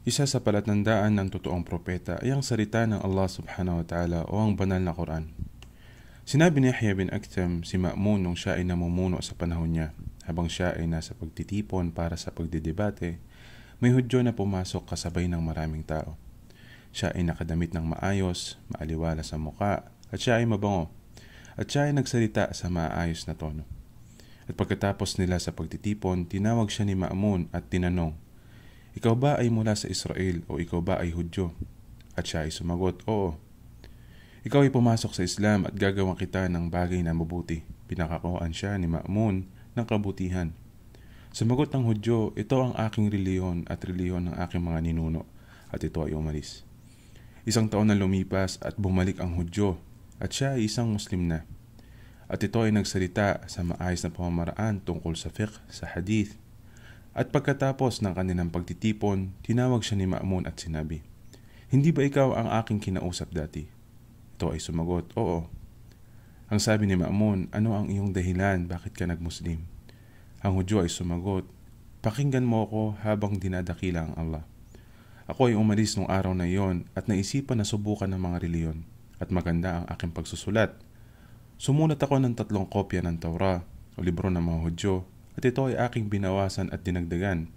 Isa sa palatandaan ng totoong propeta ay ang salita ng Allah subhanahu wa ta'ala o ang banal na Quran. Sinabi ni Yahya bin Aktam si Ma'mun nung siya ay namumuno sa panahon niya habang siya ay nasa pagtitipon para sa pagdidebate, may hudyo na pumasok kasabay ng maraming tao. Siya ay nakadamit ng maayos, maaliwala sa muka, at siya ay mabango. At siya ay nagsalita sa maayos na tono. At pagkatapos nila sa pagtitipon, tinawag siya ni Ma'mun at tinanong, ikaw ba ay mula sa Israel o ikaw ba ay Hudyo? At siya ay sumagot, Oo. Ikaw ay pumasok sa Islam at gagawa kita ng bagay na mabuti. Pinakakuan siya ni Ma'mun ng kabutihan. Sumagot ng Hudyo, ito ang aking reliyon at reliyon ng aking mga ninuno at ito ay umalis. Isang taon na lumipas at bumalik ang Hudyo at siya ay isang Muslim na. At ito ay nagsalita sa maayos na pamamaraan tungkol sa fiqh, sa hadith, at pagkatapos ng kanilang pagtitipon, tinawag siya ni Maamun at sinabi, Hindi ba ikaw ang aking kinausap dati? Ito ay sumagot, Oo. Ang sabi ni Maamun, ano ang iyong dahilan bakit ka nagmuslim? Ang Hudyo ay sumagot, Pakinggan mo ako habang dinadakila ang Allah. Ako ay umalis noong araw na iyon at naisipan na subukan ng mga reliyon at maganda ang aking pagsusulat. Sumulat ako ng tatlong kopya ng Torah o libro ng mga Hudyo at ito ay aking binawasan at dinagdagan.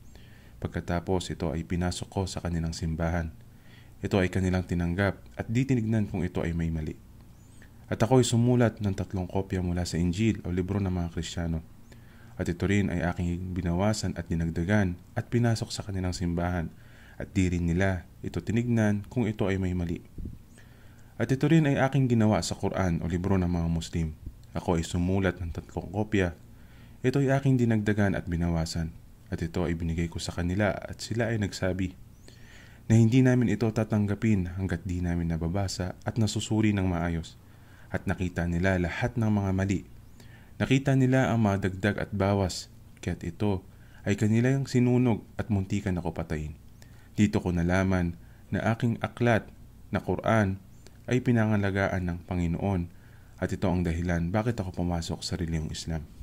Pagkatapos ito ay pinasok ko sa kanilang simbahan. Ito ay kanilang tinanggap at di tinignan kung ito ay may mali. At ako ay sumulat ng tatlong kopya mula sa Injil o libro ng mga Kristiyano. At ito rin ay aking binawasan at dinagdagan at pinasok sa kanilang simbahan at di rin nila ito tinignan kung ito ay may mali. At ito rin ay aking ginawa sa Quran o libro ng mga Muslim. Ako ay sumulat ng tatlong kopya ito ay aking dinagdagan at binawasan at ito ay binigay ko sa kanila at sila ay nagsabi na hindi namin ito tatanggapin hanggat di namin nababasa at nasusuri ng maayos at nakita nila lahat ng mga mali. Nakita nila ang mga dagdag at bawas kaya't ito ay kanila yung sinunog at muntikan ako patayin. Dito ko nalaman na aking aklat na Quran ay pinangalagaan ng Panginoon at ito ang dahilan bakit ako pumasok sa reliyong Islam.